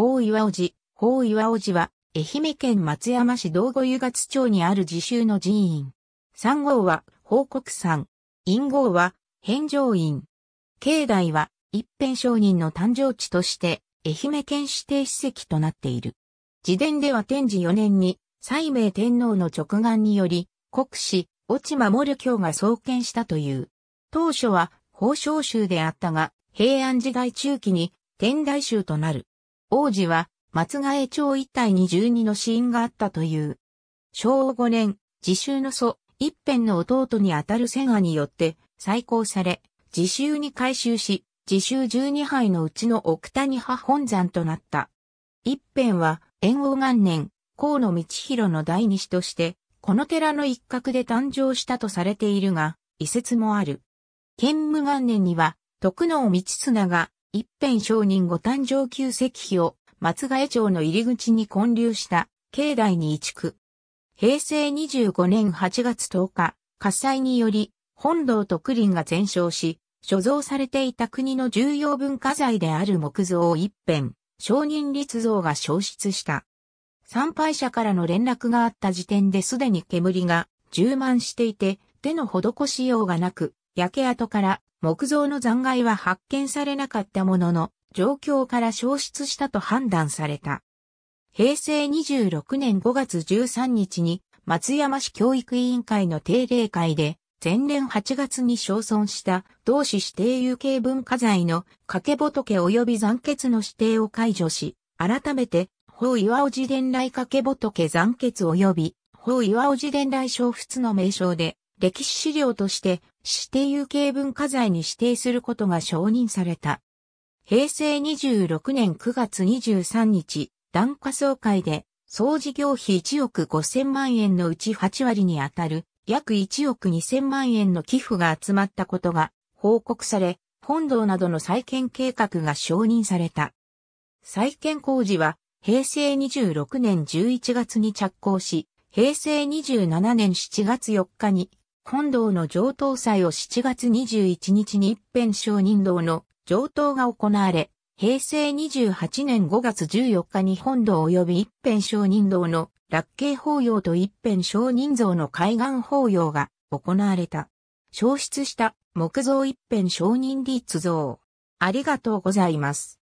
法岩尾寺。法岩尾寺は、愛媛県松山市道後湯月町にある自習の寺院。三号は、報国山。陰号は、返上院。境内は、一辺商人の誕生地として、愛媛県指定史跡となっている。自伝では天智4年に、西明天皇の直眼により、国史、落間守教が創建したという。当初は、宝生宗であったが、平安時代中期に、天台宗となる。王子は松ヶ江町一帯に十二の死因があったという。昭和五年、自習の祖、一辺の弟にあたる千賀によって再興され、自習に改修し、自習十二杯のうちの奥谷派本山となった。一辺は、縁王元年、河野道広の第二子として、この寺の一角で誕生したとされているが、遺説もある。建武元年には、徳能道綱が一辺商人ご誕生旧石碑を松ヶ江町の入り口に建立した境内に移築。平成25年8月10日、火災により本堂と区林が全焼し、所蔵されていた国の重要文化財である木造一辺、商人立像が消失した。参拝者からの連絡があった時点ですでに煙が充満していて、手の施しようがなく、焼け跡から木造の残骸は発見されなかったものの、状況から消失したと判断された。平成26年5月13日に松山市教育委員会の定例会で、前年8月に焼損した同市指定有形文化財の掛け仏及び残欠の指定を解除し、改めて、法岩尾寺伝来掛け仏残欠及び、法岩尾寺伝来小仏の名称で、歴史資料として指定有形文化財に指定することが承認された。平成26年9月23日、段下総会で、総事業費1億5000万円のうち8割にあたる約1億2000万円の寄付が集まったことが報告され、本堂などの再建計画が承認された。再建工事は平成26年11月に着工し、平成27年7月4日に本堂の上等祭を7月21日に一辺承認堂の上等が行われ、平成28年5月14日に本堂及び一辺承認堂の落慶法要と一辺承認像の海岸法要が行われた。消失した木造一辺承認立像。ありがとうございます。